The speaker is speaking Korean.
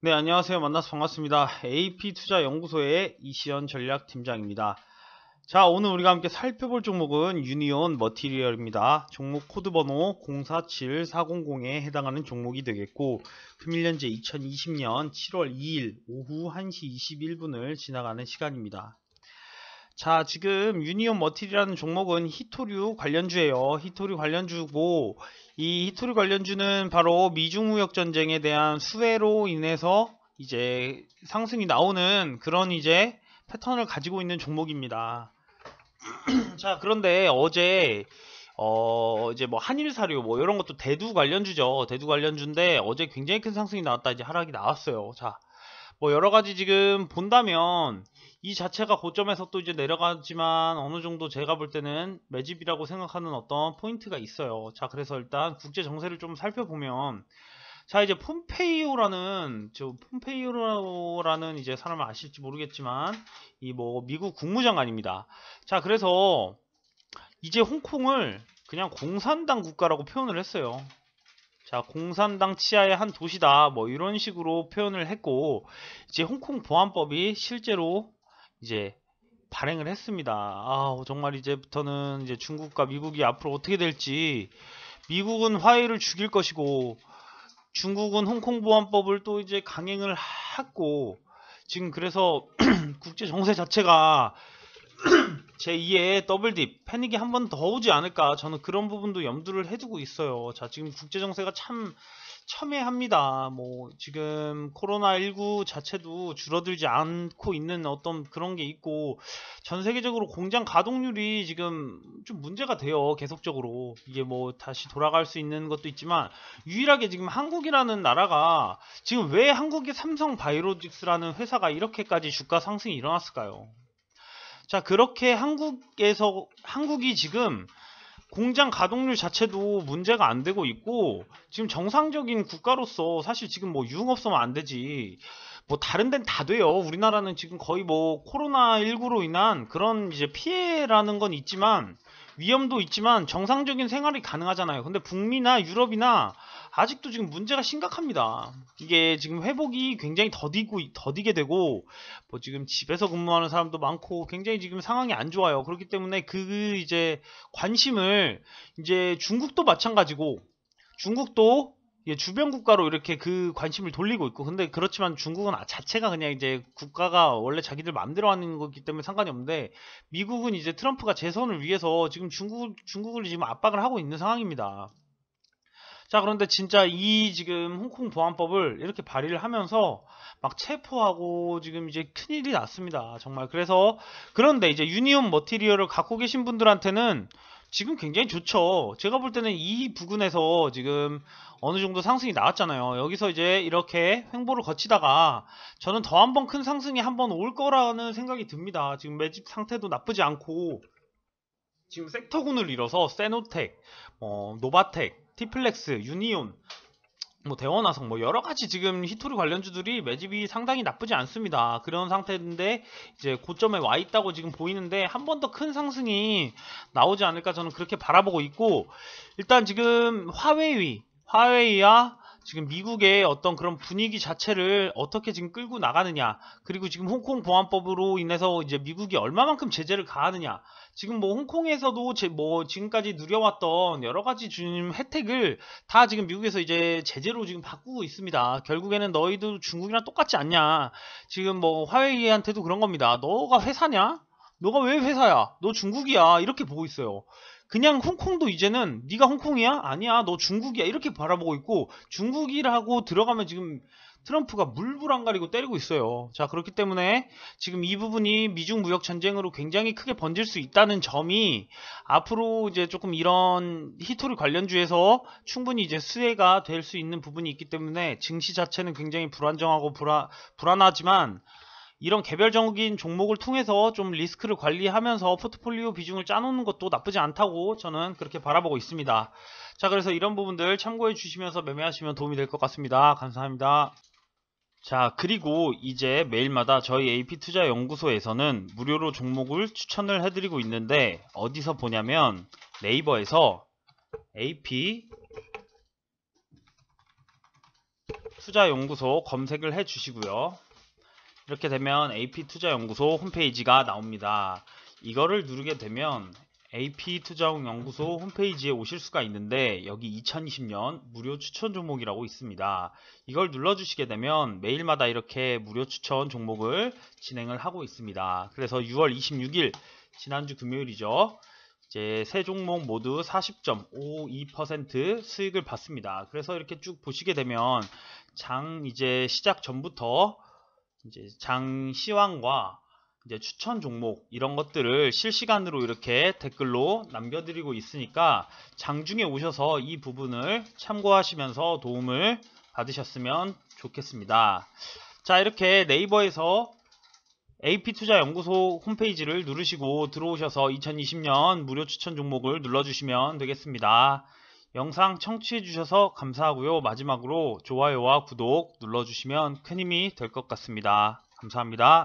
네, 안녕하세요. 만나서 반갑습니다. AP투자연구소의 이시연 전략팀장입니다. 자, 오늘 우리가 함께 살펴볼 종목은 유니온 머티리얼입니다. 종목 코드 번호 047400에 해당하는 종목이 되겠고 금일 현재 2020년 7월 2일 오후 1시 21분을 지나가는 시간입니다. 자 지금 유니온 머틸이라는 종목은 히토류 관련주예요. 히토류 관련주고 이 히토류 관련주는 바로 미중무역 전쟁에 대한 수혜로 인해서 이제 상승이 나오는 그런 이제 패턴을 가지고 있는 종목입니다. 자 그런데 어제 어 이제 뭐 한일사료 뭐 이런 것도 대두 관련주죠. 대두 관련주인데 어제 굉장히 큰 상승이 나왔다 이제 하락이 나왔어요. 자 뭐 여러 가지 지금 본다면 이 자체가 고점에서 또 이제 내려가지만 어느 정도 제가 볼 때는 매집이라고 생각하는 어떤 포인트가 있어요. 자, 그래서 일단 국제 정세를 좀 살펴보면 자, 이제 폼페이오라는 저 폼페이오라는 이제 사람을 아실지 모르겠지만 이 뭐 미국 국무장관입니다. 자, 그래서 이제 홍콩을 그냥 공산당 국가라고 표현을 했어요. 자, 공산당 치하의 한 도시다. 뭐 이런 식으로 표현을 했고 이제 홍콩 보안법이 실제로 이제 발행을 했습니다. 아, 정말 이제부터는 이제 중국과 미국이 앞으로 어떻게 될지 미국은 화해를 죽일 것이고 중국은 홍콩 보안법을 또 이제 강행을 했고 지금 그래서 국제 정세 자체가 제2의 더블딥 패닉이 한 번 더 오지 않을까 저는 그런 부분도 염두를 해두고 있어요. 자 지금 국제 정세가 참 첨예합니다. 뭐 지금 코로나19 자체도 줄어들지 않고 있는 어떤 그런 게 있고 전 세계적으로 공장 가동률이 지금 좀 문제가 돼요. 계속적으로 이게 뭐 다시 돌아갈 수 있는 것도 있지만 유일하게 지금 한국이라는 나라가 지금 왜 한국의 삼성 바이오로직스라는 회사가 이렇게까지 주가 상승이 일어났을까요? 자, 그렇게 한국에서, 한국이 지금 공장 가동률 자체도 문제가 안 되고 있고, 지금 정상적인 국가로서 사실 지금 뭐 유흥 없으면 안 되지. 뭐 다른 데는 다 돼요. 우리나라는 지금 거의 뭐 코로나19로 인한 그런 이제 피해라는 건 있지만, 위험도 있지만 정상적인 생활이 가능하잖아요. 근데 북미나 유럽이나 아직도 지금 문제가 심각합니다. 이게 지금 회복이 굉장히 더디고 더디게 되고 뭐 지금 집에서 근무하는 사람도 많고 굉장히 지금 상황이 안 좋아요. 그렇기 때문에 그 이제 관심을 이제 중국도 마찬가지고 중국도 예, 주변 국가로 이렇게 그 관심을 돌리고 있고 근데 그렇지만 중국은 아, 자체가 그냥 이제 국가가 원래 자기들 마음대로 하는 거기 때문에 상관이 없는데 미국은 이제 트럼프가 재선을 위해서 지금 중국 중국을 지금 압박을 하고 있는 상황입니다. 자 그런데 진짜 이 지금 홍콩 보안법을 이렇게 발의를 하면서 막 체포하고 지금 이제 큰일이 났습니다 정말 그래서 그런데 이제 유니온 머티리얼을 갖고 계신 분들한테는 지금 굉장히 좋죠. 제가 볼 때는 이 부근에서 지금 어느 정도 상승이 나왔잖아요. 여기서 이제 이렇게 횡보를 거치다가 저는 더한번큰 상승이 한번 올 거라는 생각이 듭니다. 지금 매집 상태도 나쁘지 않고 지금 섹터군을 이뤄서 세노텍, 어, 노바텍, 티플렉스, 유니온 뭐 대원화성 뭐 여러 가지 지금 히토리 관련주들이 매집이 상당히 나쁘지 않습니다. 그런 상태인데 이제 고점에 와 있다고 지금 보이는데 한 번 더 큰 상승이 나오지 않을까 저는 그렇게 바라보고 있고 일단 지금 화웨이 화웨이와 지금 미국의 어떤 그런 분위기 자체를 어떻게 지금 끌고 나가느냐 그리고 지금 홍콩 보안법으로 인해서 이제 미국이 얼마만큼 제재를 가하느냐 지금 뭐 홍콩에서도 제, 뭐 지금까지 누려왔던 여러 가지 주님 혜택을 다 지금 미국에서 이제 제재로 지금 바꾸고 있습니다. 결국에는 너희도 중국이랑 똑같지 않냐? 지금 뭐 화웨이한테도 그런 겁니다. 너가 회사냐? 너가 왜 회사야? 너 중국이야? 이렇게 보고 있어요. 그냥 홍콩도 이제는 네가 홍콩이야? 아니야. 너 중국이야. 이렇게 바라보고 있고 중국이라고 들어가면 지금 트럼프가 물불 안 가리고 때리고 있어요. 자, 그렇기 때문에 지금 이 부분이 미중 무역 전쟁으로 굉장히 크게 번질 수 있다는 점이 앞으로 이제 조금 이런 히토리 관련주에서 충분히 이제 수혜가 될 수 있는 부분이 있기 때문에 증시 자체는 굉장히 불안정하고 불안, 불안하지만 이런 개별적인 종목을 통해서 좀 리스크를 관리하면서 포트폴리오 비중을 짜놓는 것도 나쁘지 않다고 저는 그렇게 바라보고 있습니다. 자 그래서 이런 부분들 참고해 주시면서 매매하시면 도움이 될 것 같습니다. 감사합니다. 자 그리고 이제 매일마다 저희 AP투자연구소에서는 무료로 종목을 추천을 해드리고 있는데 어디서 보냐면 네이버에서 AP 투자연구소 검색을 해주시고요. 이렇게 되면 AP투자연구소 홈페이지가 나옵니다. 이거를 누르게 되면 AP투자연구소 홈페이지에 오실 수가 있는데 여기 2020년 무료 추천 종목이라고 있습니다. 이걸 눌러주시게 되면 매일마다 이렇게 무료 추천 종목을 진행을 하고 있습니다. 그래서 6월 26일 지난주 금요일이죠. 이제 세 종목 모두 40.52% 수익을 받습니다. 그래서 이렇게 쭉 보시게 되면 장 이제 시작 전부터 이제 장시황과 이제 추천 종목 이런 것들을 실시간으로 이렇게 댓글로 남겨드리고 있으니까 장중에 오셔서 이 부분을 참고하시면서 도움을 받으셨으면 좋겠습니다. 자 이렇게 네이버에서 AP투자연구소 홈페이지를 누르시고 들어오셔서 2020년 무료 추천 종목을 눌러주시면 되겠습니다. 영상 청취해주셔서 감사하고요. 마지막으로 좋아요와 구독 눌러주시면 큰 힘이 될 것 같습니다. 감사합니다.